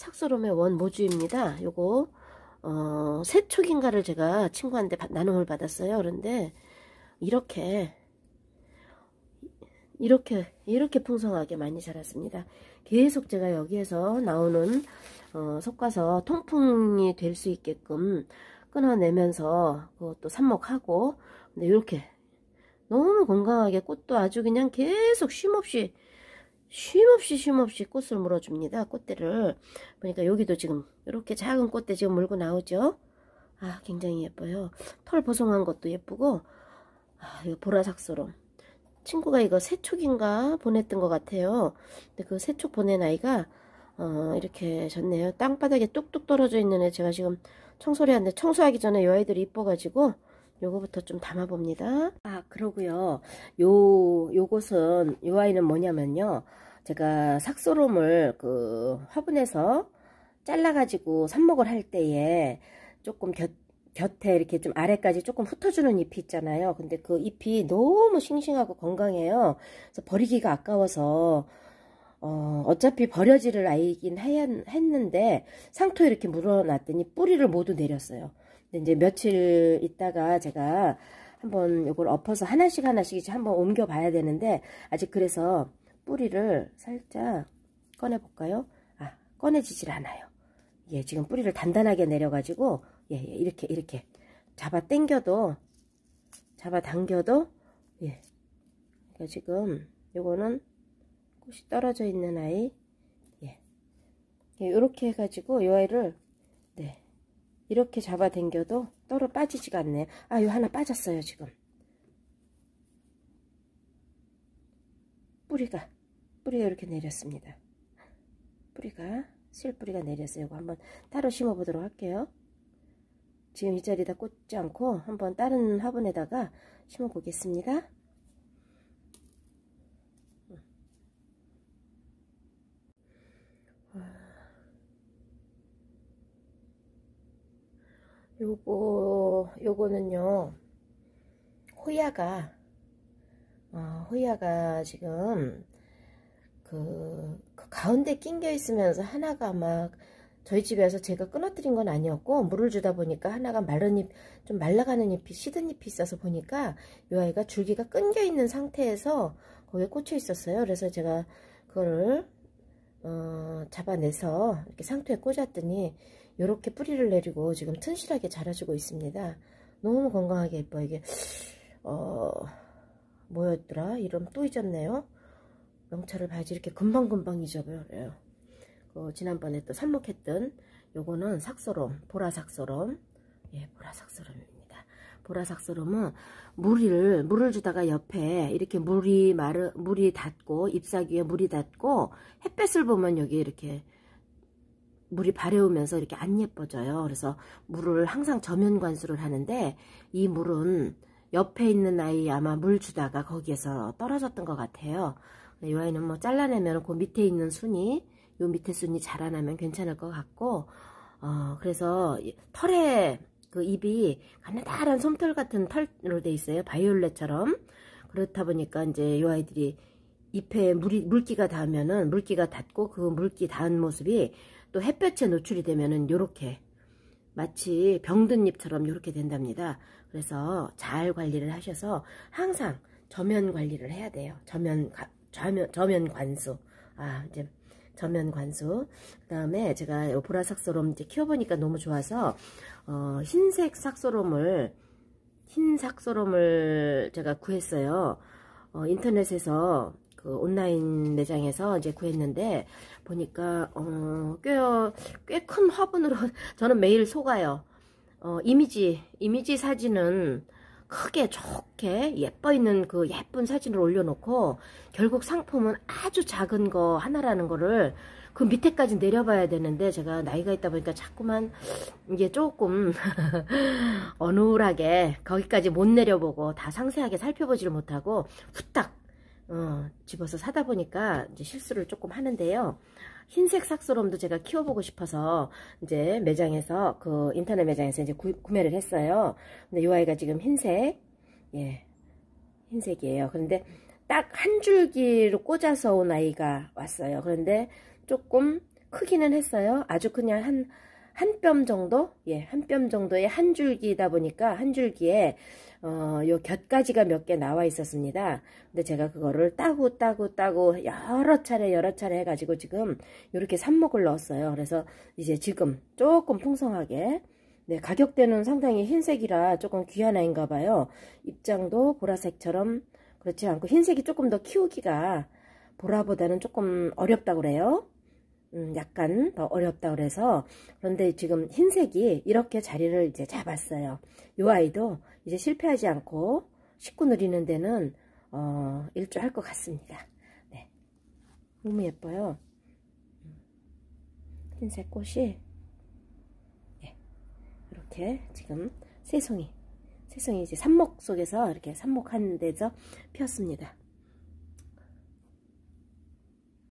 착소롬의원 모주입니다. 요거 어, 세촉인가를 제가 친구한테 나눔을 받았어요. 그런데 이렇게 이렇게 이렇게 풍성하게 많이 자랐습니다. 계속 제가 여기에서 나오는 어, 섞어서 통풍이 될 수 있게끔 끊어내면서 그것도 삽목하고 근데 이렇게 너무 건강하게 꽃도 아주 그냥 계속 쉼없이 쉼없이 쉼없이 꽃을 물어줍니다. 꽃대를 보니까 여기도 지금 이렇게 작은 꽃대 지금 물고 나오죠. 아 굉장히 예뻐요. 털 보송한 것도 예쁘고 아, 이거보라삭스러움 친구가 이거 세촉인가 보냈던 것 같아요. 근데 그세촉 보낸 아이가 어, 이렇게 졌네요. 땅바닥에 뚝뚝 떨어져 있는 애 제가 지금 청소를 하는데 청소하기 전에 요 아이들이 이뻐가지고 요거부터 좀 담아 봅니다 아 그러고요 요 요것은 요 아이는 뭐냐면요 제가 삭소롬을 그 화분에서 잘라 가지고 삽목을 할 때에 조금 곁 곁에 이렇게 좀 아래까지 조금 흩어주는 잎이 있잖아요 근데 그 잎이 너무 싱싱하고 건강해요 그래서 버리기가 아까워서 어, 어차피 버려질 아이긴 했는데 상토 에 이렇게 물어놨더니 뿌리를 모두 내렸어요. 근데 이제 며칠 있다가 제가 한번 이걸 엎어서 하나씩 하나씩 이제 한번 옮겨 봐야 되는데 아직 그래서 뿌리를 살짝 꺼내 볼까요? 아, 꺼내지질 않아요. 예, 지금 뿌리를 단단하게 내려 가지고 예, 예, 이렇게 이렇게 잡아 당겨도 잡아 당겨도 예. 그러니까 지금 요거는 조금씩 떨어져 있는 아이 예. 이렇게 예, 해가지고 이 아이를 네. 이렇게 잡아당겨도 떨어 빠지지가 않네요. 아, 요 하나 빠졌어요, 지금. 뿌리가, 뿌리가 이렇게 내렸습니다. 뿌리가, 실뿌리가 내렸어요. 이거 한번 따로 심어보도록 할게요. 지금 이 자리에다 꽂지 않고 한번 다른 화분에다가 심어보겠습니다. 요거 요거는요 호야가 어, 호야가 지금 그, 그 가운데 낑겨 있으면서 하나가 막 저희 집에서 제가 끊어뜨린 건 아니었고 물을 주다 보니까 하나가 마른 잎, 좀 말라가는 잎이 시든 잎이 있어서 보니까 이 아이가 줄기가 끊겨 있는 상태에서 거기에 꽂혀 있었어요. 그래서 제가 그거를 어, 잡아내서 이렇게 상태에 꽂았더니 이렇게 뿌리를 내리고 지금 튼실하게 자라주고 있습니다. 너무 건강하게 예뻐 이게 어 뭐였더라 이름 또 잊었네요. 명찰을 봐야지 이렇게 금방금방 잊어버려요. 그 지난번에 또 삽목했던 요거는 삭소롬 보라삭소롬 예 보라삭소롬입니다. 보라삭소롬은 물을 물을 주다가 옆에 이렇게 물이 마르 물이 닿고 잎사귀에 물이 닿고 햇볕을 보면 여기 이렇게 물이 바래오면서 이렇게 안 예뻐져요. 그래서 물을 항상 저면 관수를 하는데 이 물은 옆에 있는 아이 아마 물 주다가 거기에서 떨어졌던 것 같아요. 이 아이는 뭐 잘라내면 그 밑에 있는 순이 이 밑에 순이 자라나면 괜찮을 것 같고 어 그래서 털에 그 입이 가느다란 솜털 같은 털로 돼 있어요. 바이올렛처럼. 그렇다 보니까 이제 요 아이들이 잎에 물이, 물기가 닿으면은 물기가 닿고 그 물기 닿은 모습이 또 햇볕에 노출이 되면은 요렇게 마치 병든 잎처럼 이렇게 된답니다. 그래서 잘 관리를 하셔서 항상 저면 관리를 해야 돼요. 저면, 저면, 저면 관수. 아, 이제 저면 관수. 그 다음에 제가 보라 삭소롬 이제 키워보니까 너무 좋아서, 어, 흰색 삭소롬을, 흰 삭소롬을 제가 구했어요. 어, 인터넷에서 그 온라인 매장에서 이제 구했는데 보니까 어, 꽤큰 화분으로 저는 매일 속아요. 어, 이미지 이미지 사진은 크게 좋게 예뻐 있는 그 예쁜 사진을 올려놓고 결국 상품은 아주 작은 거 하나라는 거를 그 밑에까지 내려봐야 되는데 제가 나이가 있다 보니까 자꾸만 이게 조금 어눌하게 거기까지 못 내려보고 다 상세하게 살펴보지를 못하고 후딱 어, 집어서 사다 보니까 이제 실수를 조금 하는데요. 흰색 삭소롬도 제가 키워보고 싶어서 이제 매장에서 그 인터넷 매장에서 이제 구, 구매를 했어요. 근데 이 아이가 지금 흰색, 예, 흰색이에요. 그런데 딱 한 줄기로 꽂아서 온 아이가 왔어요. 그런데 조금 크기는 했어요. 아주 그냥 한 한뼘 정도? 예, 한 뼘 정도의 한 줄기다 이 보니까 한 줄기에 어, 요 곁가지가 몇 개 나와 있었습니다. 근데 제가 그거를 따고 따고 따고 여러 차례 여러 차례 해가지고 지금 이렇게 삽목을 넣었어요. 그래서 이제 지금 조금 풍성하게 네, 가격대는 상당히 흰색이라 조금 귀한 아인가 봐요. 입장도 보라색처럼 그렇지 않고 흰색이 조금 더 키우기가 보라보다는 조금 어렵다고 그래요. 음, 약간 더 어렵다 그래서 그런데 지금 흰색이 이렇게 자리를 이제 잡았어요. 이 아이도 이제 실패하지 않고 식구 누리는 데는 어, 일조할 것 같습니다. 네. 너무 예뻐요. 음. 흰색 꽃이 네. 이렇게 지금 새송이 새송이 이제 삽목 속에서 이렇게 삽목한 데서 피었습니다.